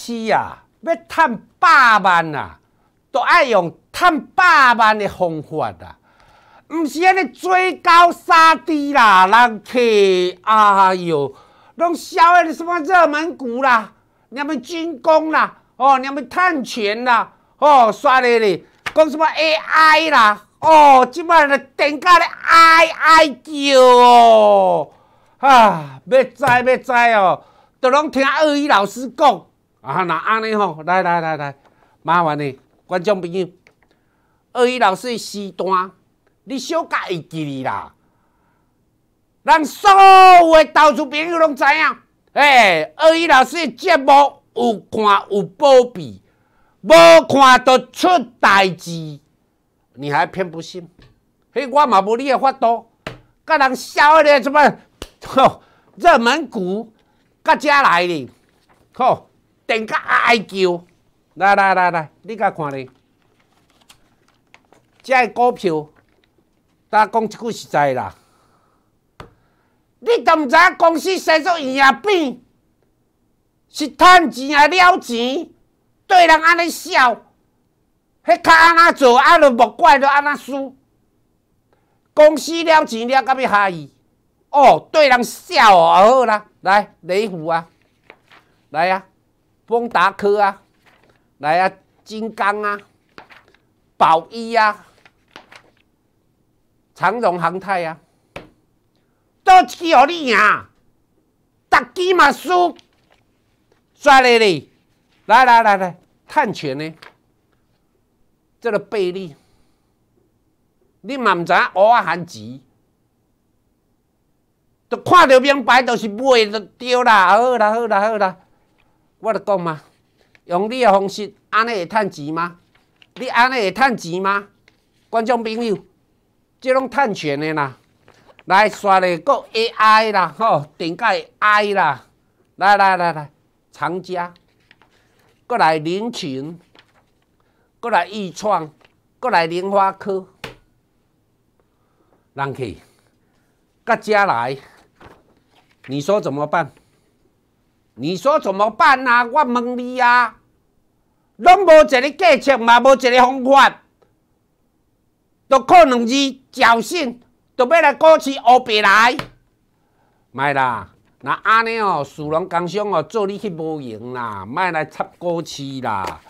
是啊，要趁百万啊，都爱用趁百万的方法啊，毋是安尼追高杀低啦，人去啊哟，拢选安尼什么热门股啦，你哈军工啦，哦，你哈咪碳权啦，哦，刷咧咧，讲什么 AI 啦，哦，即卖咧顶家咧 AI 叫哦，啊，要知要知哦，都拢听二姨老师讲。啊，那安尼吼，来来来来，麻烦你观众朋友，二姨老师的时段，你小加会记哩啦。人所有到处朋友拢知影，诶，二姨老师的节目有看有保贬，无看就出代志，你还偏不信？嘿，我嘛无你诶法度，甲人笑咧，怎么？吼，热门股，甲遮来哩，吼。更甲哀叫，来来来来，你甲看咧，即个股票，大讲一句实在啦，你都毋知影公司生做伊也变，是趁钱啊了钱，对人安尼笑，迄卡安怎做，安就莫怪就安怎输，公司了钱了甲要下伊，哦，对人笑，好啦，来雷虎啊，来啊。丰达科啊，来啊，金刚啊，宝一啊，长荣航太啊，都一支互你赢，逐支嘛输，衰嘞嘞，来来来来，探权呢，这个贝利，你知影我啊还急，都看着明白，就是买就对啦，好啦好啦好啦。我著讲嘛，用你诶方式安尼会趁钱吗？你安尼会趁钱吗？观众朋友，即拢趁钱诶啦。来刷咧，个 AI 啦，吼，点个 I 啦。来来来来，厂家过来领群，过来易创，过来莲花卡，人气各家来，你说怎么办？你说怎么办啊？我问你啊，拢无一个过程嘛，无一个方法，都靠两字侥幸，都要来股市乌白来。卖啦，那安尼哦，属龙工商哦做你去无用啦，莫来插股市啦。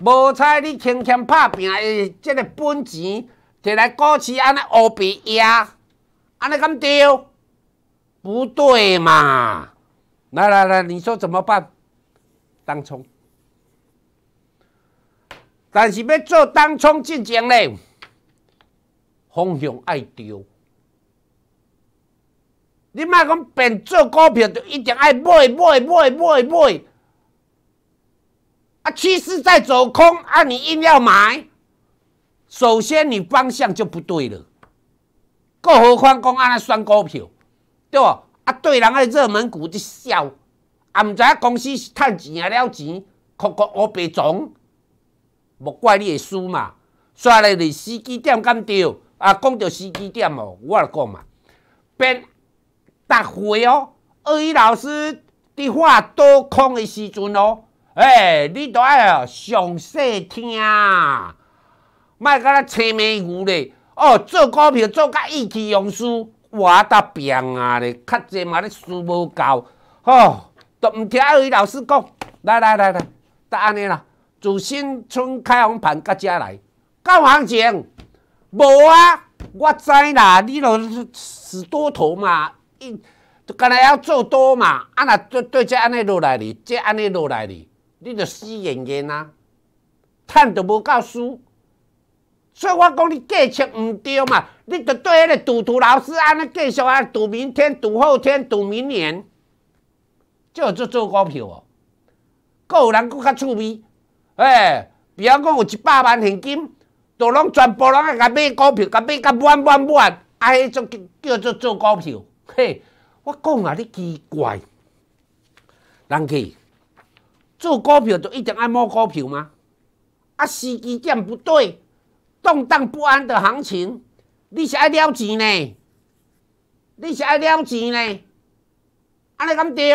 无彩你轻轻拍拼的即个本钱，摕来股市安尼乌白压，安尼敢对？不对嘛。来来来，你说怎么办？当冲，但是要做当冲进前呢，方向爱丢。你莫讲变做股票，就一定爱买买买买买。啊，趋势在走空，啊，你硬要买，首先你方向就不对了。更何况讲安那选股票，对不？啊，对人爱热门股就笑，啊，毋知影公司是趁钱啊了钱，哭哭乌白妆，莫怪你会输嘛。煞来，离司机店干着啊，讲着司机店哦，我来讲嘛。变逐回哦，二一老师的话多空的时阵哦，诶，你都爱哦，详细听，莫甲咱吹眉糊咧。哦，做股票做甲意气用事。我得病啊咧，较侪嘛咧输无够，吼，都毋听位老师讲，来来来来，答安尼啦。自新春开盘，甲遮来，高行情？无啊，我知啦，你都是多头嘛，就干来要做多嘛。啊，若对对只安尼落来哩，只安尼落来哩，你著死眼眼啊，趁都无够输。所以我讲你价钱毋对嘛。你就对迄个赌徒老师安尼介绍，啊，赌明天、赌后天、赌明年，就做做股票哦。个人佫较趣味，哎，比方讲有一百万现金，都拢全部拢爱甲买股票，甲买甲万万万，啊，迄种叫做做股票。嘿，我讲啊，你奇怪，人去做股票就一定爱摸股票吗？啊，时机点不对，动荡不安的行情。你是爱了钱呢？你是爱了钱呢？安尼敢对？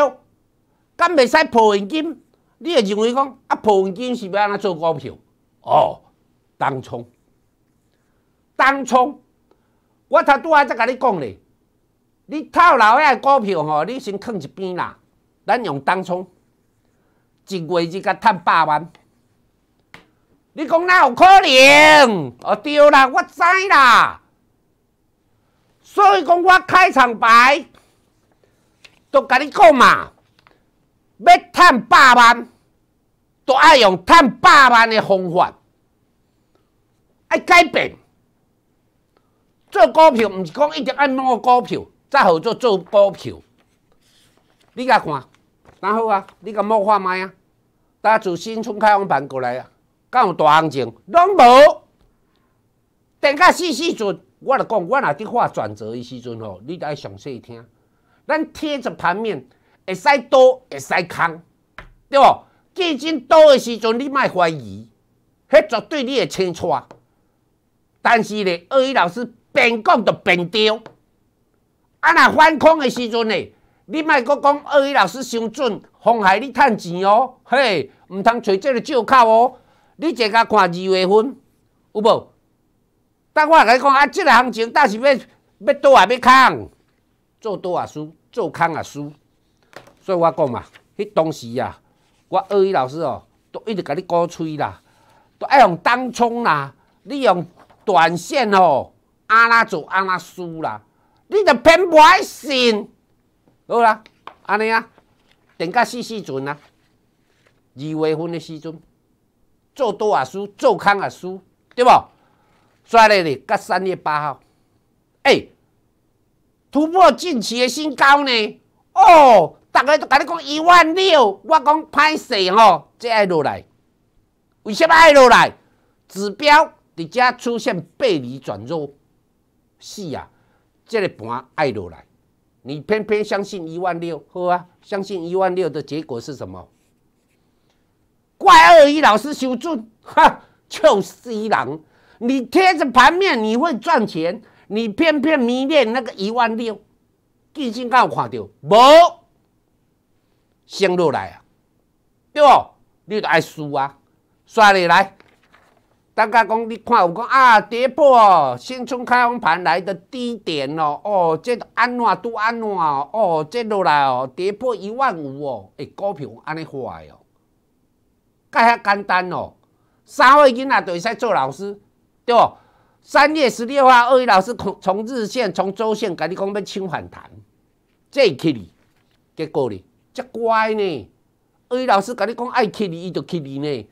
敢袂使抱现金？你会认为讲啊抱现金是要安怎做股票？哦，当冲，当冲！我头拄还在跟你讲咧，你套牢诶股票吼，你先放一边啦。咱用当冲，一月日甲赚百万？你讲哪有可能？哦，对啦，我知啦。所以讲，我开场白都甲你讲嘛，要趁百万，都爱用趁百万嘅方法，爱改变。做股票毋是讲一定按两股票，再好做做股票。你甲看，哪好啊？你甲莫看买啊？搭就新从开放盘过来啊，敢有大行情？拢无，跌到四四寸。我著讲，我若伫画转折的时阵吼，你爱详细听。咱贴着盘面，会使多，会使空，对无？基金多的时阵，你莫怀疑，迄绝对你会清楚。但是咧，二语老师边讲就边掉。啊，若反空的时阵咧，你莫阁讲二语老师伤准，妨害你趁钱哦。嘿，毋通找即个借口哦。你即甲看二月份，有无？但我来讲啊，即个行情到是要要多啊，要空，做多也输，做空也输。所以我讲嘛，迄当时啊，我二语老师哦，都一直甲你鼓吹啦，都爱用当冲啦，你用短线哦，安那做安那输啦，你得偏不信，好啦，安尼啊，等过四四阵啊，二月份的时阵，做多也输，做空也输，对无？抓咧呢？到三月八号，哎，突破近期的新高呢。哦，大家都跟你讲一万六，我讲歹势吼，即爱落来。为什么爱落来？指标直接出现背离转弱，是啊，即个盘爱落来。你偏偏相信一万六，好啊？相信一万六的结果是什么？怪二一老师修准，哈，臭死人！你贴着盘面，你会赚钱，你偏偏迷恋那个一万六，最近刚有看到，无，升落来啊，对不？你著爱输啊，刷你来，大家讲你看有讲啊，跌破哦，先从开盘来的低点哦，哦，这安怎都安怎哦，哦，这落来哦，跌破一万五哦，诶，股票安尼坏哦，介遐简单哦，三位囡仔都会使做老师。对三月十六号，二位老师从从日线、从周线，跟你讲要清轻反弹，这去哩，结果呢，结乖呢。二位老师跟你讲爱去哩，伊就去哩呢。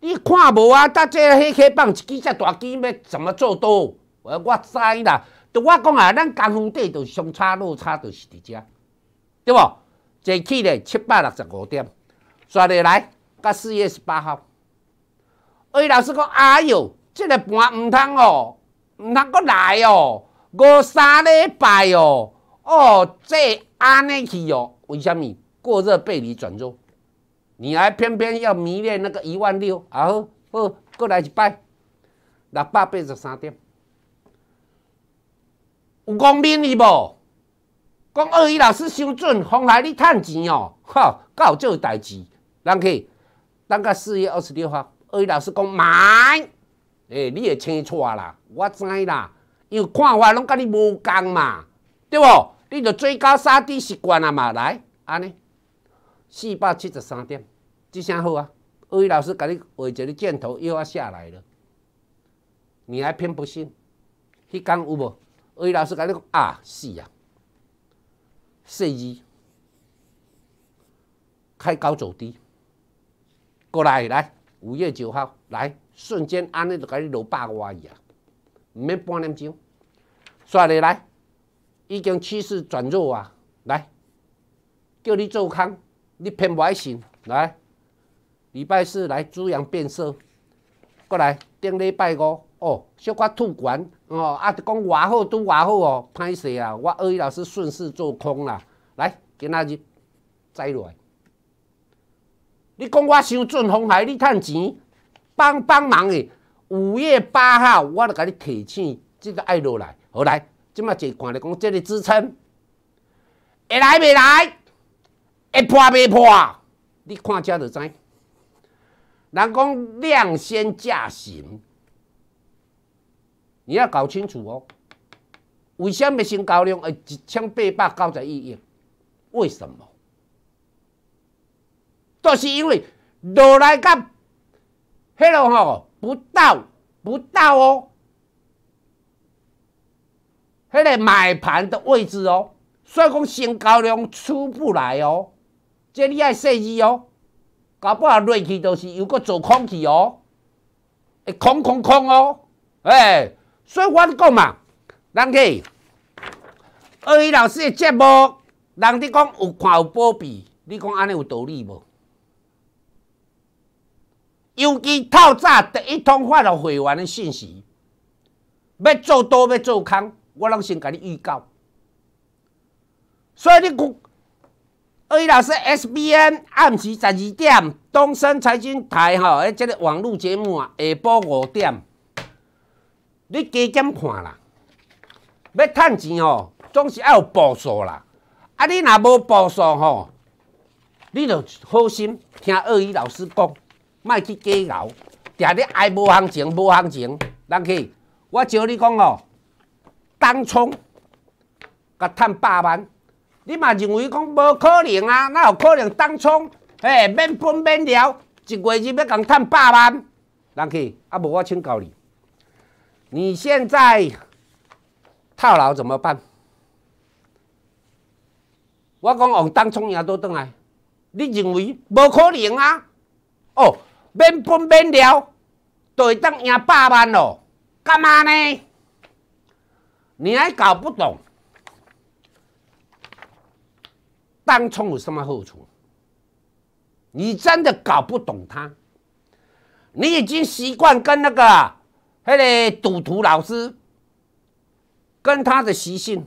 你看无啊？搭这黑黑棒一支只大支，要怎么做多？我我知啦。就我讲啊，咱功夫底就相差落差，就是伫遮，对不？这去呢，七百六十五点，抓下来，甲四月十八号，二老师讲啊哟！这个盘唔通哦，唔通搁来哦，五三礼拜哦，哦，这安尼去哦，为虾米？过热背离转弱，你还偏偏要迷恋那个一万六？啊好，呵，过来摆六百八十三点，有公平哩无？讲二一老师先准，风来你趁钱哦，好，有即就代志，人去，人个四月二十六号，二一老师讲买。诶，你会楚啊啦，我知啦，有看法拢跟你无共嘛，对无？你着追高三低习惯啊嘛，来，安尼四百七十三点，即声好啊？魏老师甲你画一个箭头又要下来了，你还偏不信？迄天有无？魏老师甲你讲啊，是啊，四二开高走低，过来来，五月九号来。瞬间，安尼就甲你落百外亿啊，毋免半点钟。唰哩来，已经趋势转弱啊！来，叫你做空，你偏不爱信。来，礼拜四来，猪羊变色，过来顶礼拜五，哦，小可吐管哦，啊，讲偌好拄偌好哦，歹势啊！我二姨老师顺势做空啦，来，今仔日再来。你讲我收尽风海，你趁钱？帮帮忙诶！五月八号，我来给你提醒这个要落来，好来。即嘛一看咧，讲这个支撑会来未来？会破未破？你看遮就知。人讲量先价行，你要搞清楚哦。为什么成交量会一千八百九十一亿？为什么？就是因为落来甲。黑龙吼不到，不到哦，黑个买盘的位置哦，所以讲成交量出不来哦，这你爱说计哦，搞不好瑞气都是又搁走空去哦，会空空空哦，哎，所以我讲嘛，人去二一老师的节目，人伫讲有看有博比，你讲安尼有道理无？尤其透早第一通发了会员的信息，要做多要做空，我先甲你预告。所以你二语老师 SBN 暗时十二点，东森财经台吼，诶，即个网络节目下晡五点，你加减看啦。要趁钱吼，总是要有步数啦。啊，你若无步数吼，你就好心听二语老师讲。卖去假较，定定爱无行情，无行情。人去，我招你讲哦，当冲甲趁百万，你嘛认为讲无可能啊？哪有可能当冲？嘿，免分免聊，一月日要共趁百万，人去啊？无我请教你，你现在套牢怎么办？我讲用当冲也都转来，你认为无可能啊？哦。边分边聊，就会当赢百万喽，干嘛呢？你还搞不懂，当冲有什么好处？你真的搞不懂他。你已经习惯跟那个那个赌徒老师跟他的习性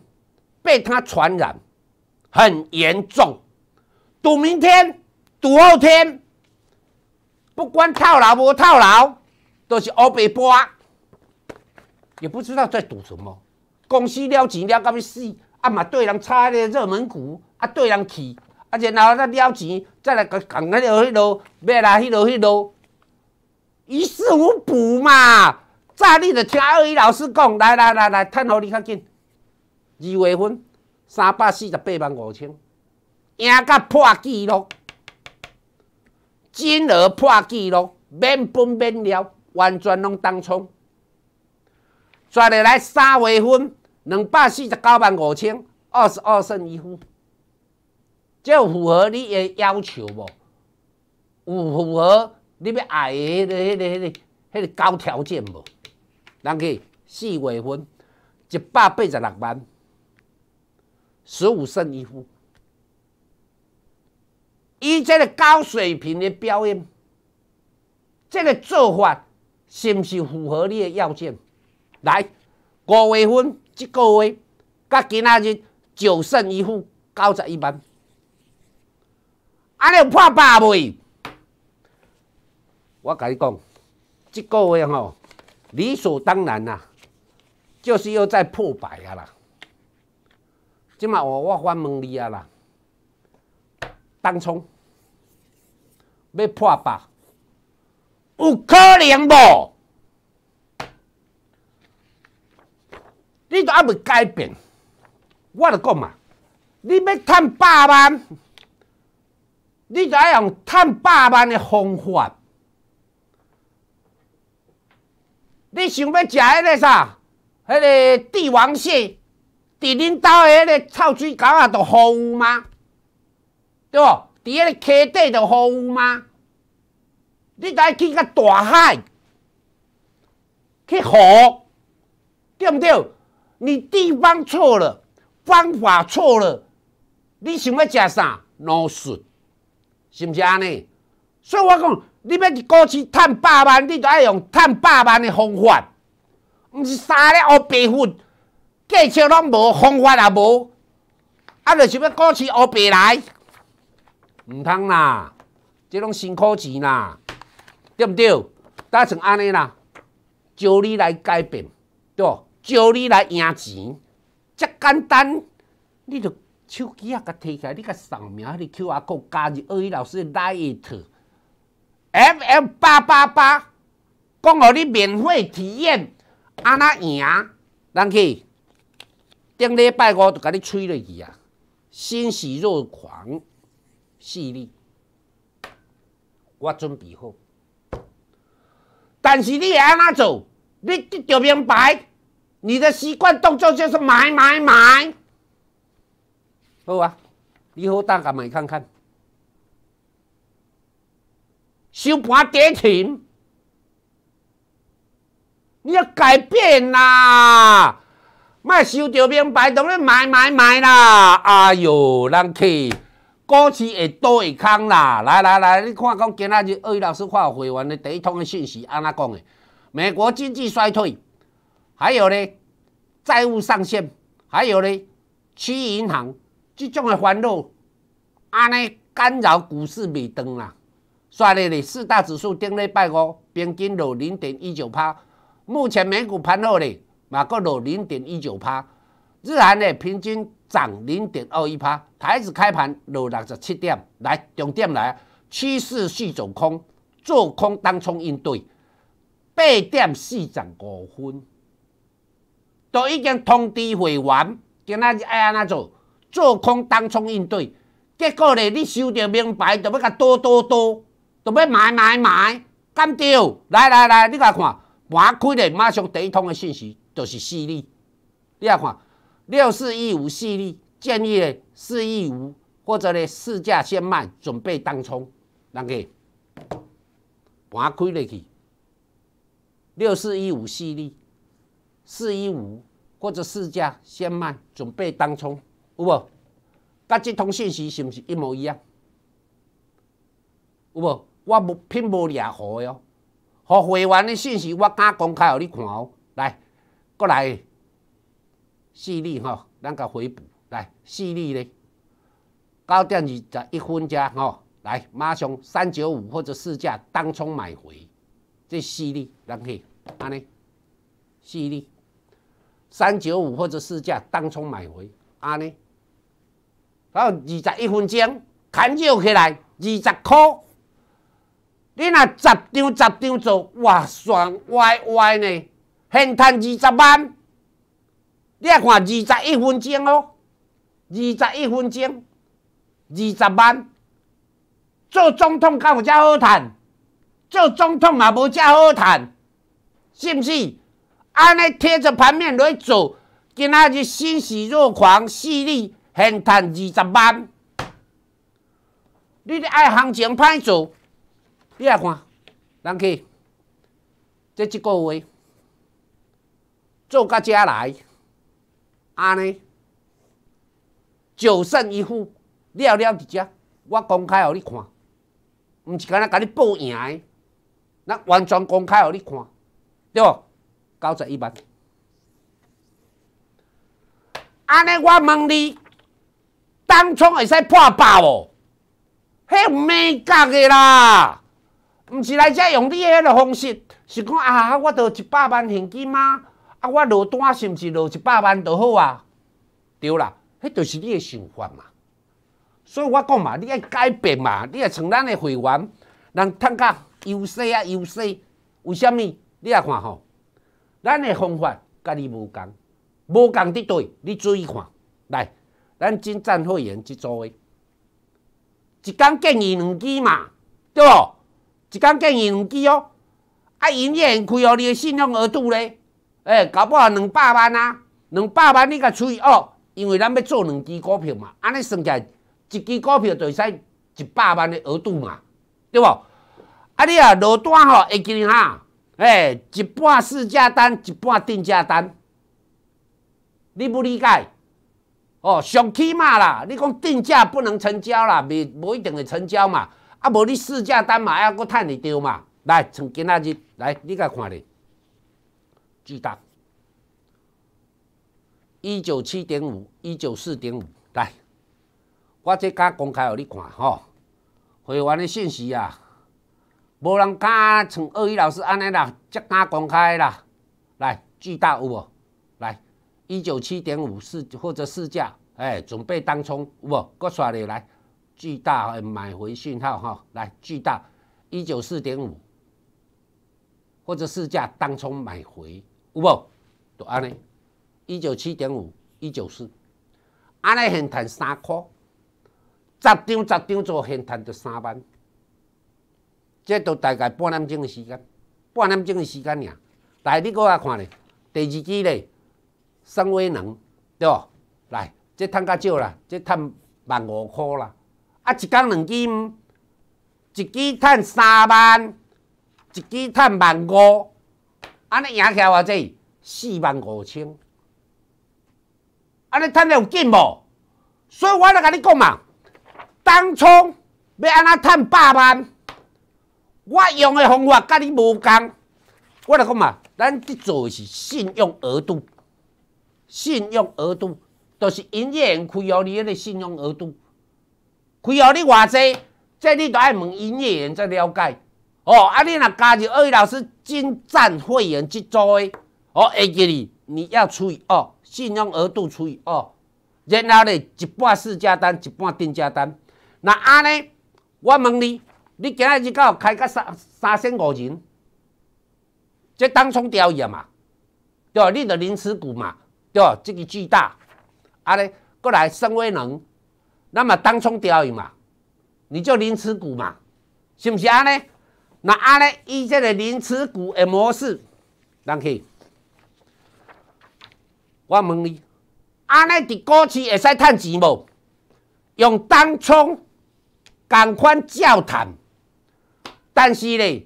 被他传染，很严重，赌明天，赌后天。不管套牢无套牢，都是黑白波，也不知道在赌什么。公司了钱了到要死，啊嘛对人炒迄个热门股，啊对人去，啊然后再了钱，再来共共了迄落买来迄落迄落，于事无补嘛。早你著听二伟老师讲，来来来来，趁好你较紧。二月份三百四十八万五千，赢甲破纪录。金额破纪录，免分免了，完全拢当冲。算落来三月份两百四十九万五千，二十二胜一负，就符合你的要求无？有符合你要爱诶迄个、迄个、迄个、迄个高条件无？人去四月份一百八十六万，十五胜一负。伊这个高水平的表演，这个做法是毋是符合你的要件？来，五月份这个月，甲今仔日九胜一负，九十一万，安尼有破百未？我甲你讲，这个月吼，理所当然啦，就是要再破百啊啦。即嘛我我反问你啊啦。当冲要破百，有可能无？你都还未改变，我就讲嘛。你要赚百万，你就爱用赚百万的方法。你想要食迄个啥？迄个帝王蟹？伫恁兜的迄个臭水沟啊，都好吗？对不？在遐个溪底就好吗？你得爱去个大海，去学，对不对？你地方错了，方法错了，你想要食啥？脑鼠，是不是安尼？所以我讲，你要去股市赚百万，你就爱用赚百万的方法，毋是三咧乌白富，计少拢无方法也无，啊，就想要股市乌白来。毋通啦，即拢辛苦钱啦，对毋对？搭成安尼啦，招你来改变，对？招你来赢钱，遮简单，你着手机啊，甲摕起来，你甲扫描迄个 Q R code，加入二语老师来伊特，F M 八八八，讲互你免费体验，安那赢，人去顶礼拜五就甲你吹落去啊，欣喜若狂。细腻，我准备好。但是你爱那做，你得着明白。你的习惯动作就是买买买，好啊？你何大噶买看看？收盘跌停，你要改变啦！卖收着明白，同你买买买啦！哎呦人去。股市会倒会空啦！来来来，你看讲今仔日二语老师发会员的第一通诶信息，安那讲诶？美国经济衰退，还有咧债务上限，还有咧区域银行即种诶烦恼，安尼干扰股市未断啦。刷咧咧四大指数顶礼拜五平均落零点一九趴，目前美股盘后咧嘛，阁落零点一九趴，日韩咧平均涨零点二一趴。台子开盘六六十七点，来重点来，趋势续走空，做空当冲应对，八点四十五分，都已经通知会员，今仔日爱安怎做？做空当冲应对，结果呢？你收着明白，就要甲多多多，就要买买买，干掉！来来来，你甲看，盘开咧，马上第一通的信息就是四力，你也看六四一五四力建议咧，四一五，或者呢，市价先卖，准备当冲，哪个盘开入去？六四一五，系列，四一五，或者市价先卖，准备当冲，有无？甲即通信息是毋是一模一样？有无？我无骗，无掠号诶哦。互会员的信息，我敢公开互你看哦。来，过来，四利吼，咱甲回补。来，细粒咧，高点二十一分加吼，来马上三九五或者四价当冲买回，这细粒，当去，安尼，细粒，三九五或者四价当冲买回，安呢，还有二十一分钟，砍肉起来二十块，你若十张十张做，哇爽歪歪呢，现赚二十万，你啊看二十一分钟哦。二十一分钟，二十万，做总统敢有遮好趁？做总统嘛无遮好趁，是毋是？安尼贴着盘面来做，今仔日欣喜若狂，势力现趁二十万。你咧爱行情歹做，你来看，人去，这一个月做甲遮来，安尼。九胜一负，了了一只，我公开互你看，毋是干呐，甲你报赢，那完全公开互你看，对无？九十一万。安尼我问你，当初会使破百无？迄免角的啦，毋是来遮用你的迄个方式，是讲啊，我着一百万现金吗？啊，我落单是毋是落一百万就好啊？对啦。这就是你的想法嘛，所以我讲嘛，你爱改变嘛，你爱像咱的会员，人趁较优势啊，优势。为虾米？你啊看吼，咱的方法甲你无共，无共的对，你注意看，来，咱进战会员即组的，一工建议两支嘛，对无？一工建议两支哦，啊，营业开哦，你的信用额度咧。诶，搞不好两百万啊，两百万你甲除以二。因为咱要做两支股票嘛，安尼算起来一支股票就使一百万的额度嘛，对无？啊，你啊，落单吼，记斤哈，哎，一半试价单，一半定价单，你不理解？哦，上起嘛啦，你讲定价不能成交啦，未无一定会成交嘛，啊无你试价单嘛，还要阁趁得着嘛？来，从今仔日来，你甲看咧，巨大。一九七点五，一九四点五，来，我这敢公开互你看吼，会员的信息啊，无人敢像鳄鱼老师安尼啦，这敢公开啦，来，巨大有无？来，一九七点五四或者市价，哎，准备当冲，有无？搁刷了来，巨大买回讯号哈，来，巨大一九四点五，或者市价当冲买回，有无？就安尼。一九七点五，一九四，安尼现赚三块，十张十张做现赚着三万，即都大概半点钟的时间，半点钟的时间尔。来，你搁下看咧，第二支咧，双威能，对无？来，即趁较少啦，即趁万五箍啦。啊，一工两支，一支趁三万，一支趁万五，安尼赢起来偌济，四万五千。你趁得有劲无？所以我来甲你讲嘛，当初要安怎趁百万，我用的方法甲你无共。我来讲嘛，咱在做的是信用额度，信用额度就是营业员开你迄个信用额度。开予你偌济，这你都爱问营业员则了解。哦，啊，你若加入二位老师精湛会员即组，哦，A 给你，你要除以二。信用额度除以二，然后呢，一半市价单，一半定价单。那安呢，我问你，你今日就到开个三三千五人，这当冲交易嘛，对，你的零持股嘛，对，这个巨大。安呢过来升威能，那么当冲交易嘛，你就零持股嘛，是不是安呢？那安呢以这个零持股诶模式，人去。我问你，安尼伫股市会使趁钱无？用当冲，共款照谈。但是咧，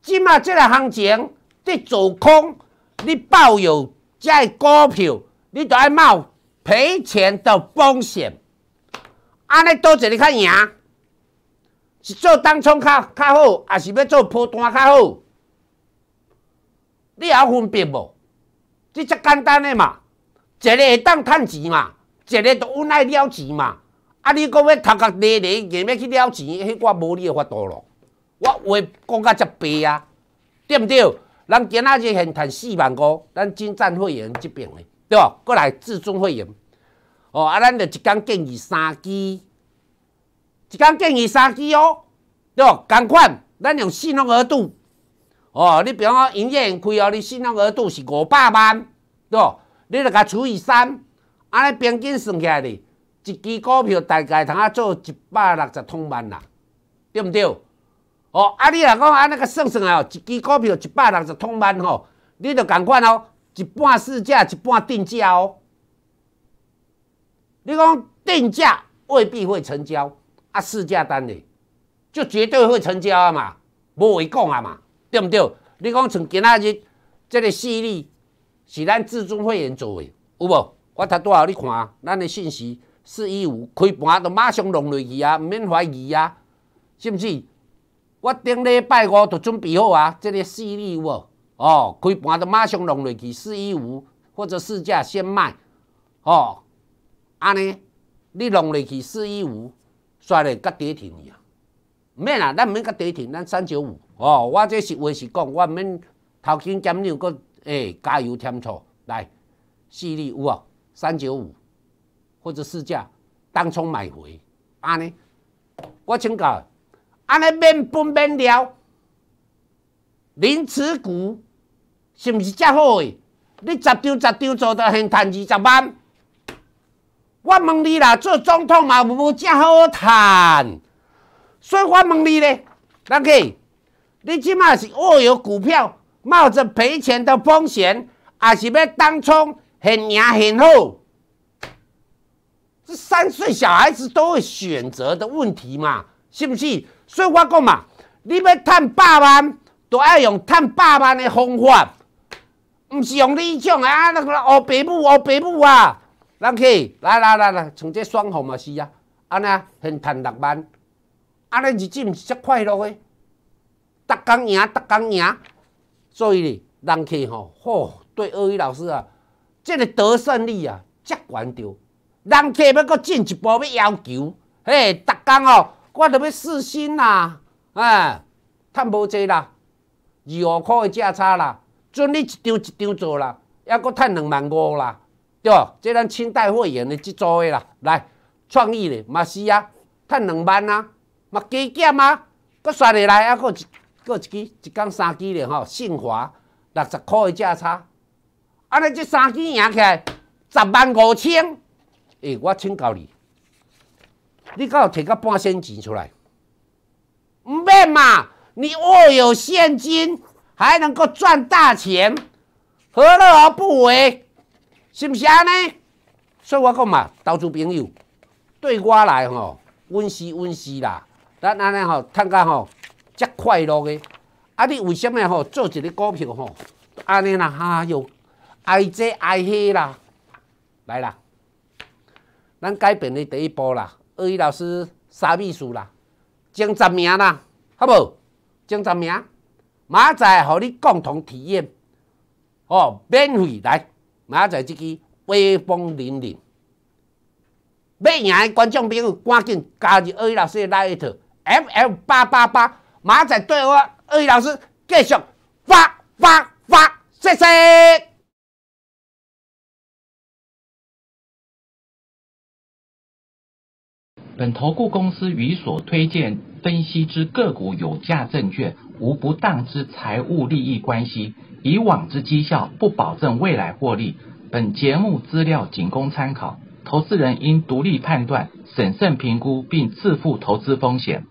即马即个行情伫做空，你抱有只个股票，你就爱冒赔钱的风险。安尼倒一你较赢？是做当冲较较好，还是要做波段较好？你还会分别无？即只简单诶嘛。一日会当趁钱嘛？一日都稳来了钱嘛？啊！你讲要读读累累硬要去了钱，迄我无你的法度咯。我话讲甲遮白啊，对毋对？咱今仔日现趁四万五，咱金赞会员即边的，对无？过来至尊会员哦啊！咱着一工建议三支，一工建议三支哦，对无？同款，咱用信用额度哦。你比方讲，营业开哦，你信用额度是五百万，对无？你著甲除以三，安尼平均算起来呢，一支股票大概通啊做一百六十通万啦，对毋对？哦，啊你若讲啊尼个算算啊，哦，一支股票一百六十通万吼，你著共款哦，一半市价一半定价哦。你讲定价未必会成交，啊市价单呢，就绝对会成交啊嘛，无话讲啊嘛，对毋对？你讲像今仔日即个势力。是咱自尊会员做的，有无？我读多少你看，咱诶信息四一五开盘都马上弄落去啊，毋免怀疑啊，是毋是？我顶礼拜五就准备好啊，即个四一五哦，开盘都马上弄落去四一五或者市价先卖哦，安尼你弄落去四一五，衰咧甲跌停啊？毋免啊，咱毋免甲跌停，咱三九五哦。我这是话是讲，我毋免头先减量个。哎，加油添醋来，犀利五啊，三九五或者四架当冲买回，安尼，我请教，安尼免分免了，零持股是毋是遮好？诶，你十张十张做到现赚二十万，我问你啦，做总统嘛无遮好赚，所以我问你咧，人客，你即卖是握有股票？冒着赔钱的风险，也是要当冲，很赢很好。这三岁小孩子都会选择的问题嘛，是不是？所以，我讲嘛，你要赚百万，都爱用赚百万的方法，毋是用你种诶，啊？那个乌白母乌白母啊！人去来来来来，从这双红嘛是啊，啊现赚六万，安尼日子毋是真快乐诶，逐工赢，逐工赢。所以人客吼，吼对二语老师啊，这个得胜利啊，真关注。人客要搁进一步要要求，嘿，逐工哦，我都要四新啦，哎，趁无济啦，二五块的价差啦，准你一张一张做啦，还搁趁两万五啦，对，这咱清代会员的即做诶啦，来创意咧，嘛是啊，趁两万啊，嘛加减啊，搁算下来还搁一。各一支，一杠三支咧吼，信华六十块的价差，安尼即三支赢起来十万五千，诶，我请教你，你有摕个半仙钱出来，毋免嘛？你握有现金还能够赚大钱，何乐而不为？是毋是安尼？所以我讲嘛，投资朋友对我来吼，温习温习啦，咱安尼吼，趁个吼。则快乐的。啊！你为虾米吼做一个股票吼？安尼啦，哈哟，爱这爱那啦，来啦！咱改变的第一步啦，二一老师、三秘书啦，前十名啦，好无？前十名，明仔和你共同体验，哦，免费来！明仔即期威风凛凛，要赢的观众朋友，赶紧加入二一老师的拉一特 f L 八八八。马仔对我二位老师继续发发发，谢谢。本投顾公司与所推荐分析之个股有价证券无不当之财务利益关系，以往之绩效不保证未来获利。本节目资料仅供参考，投资人应独立判断、审慎评估并自负投资风险。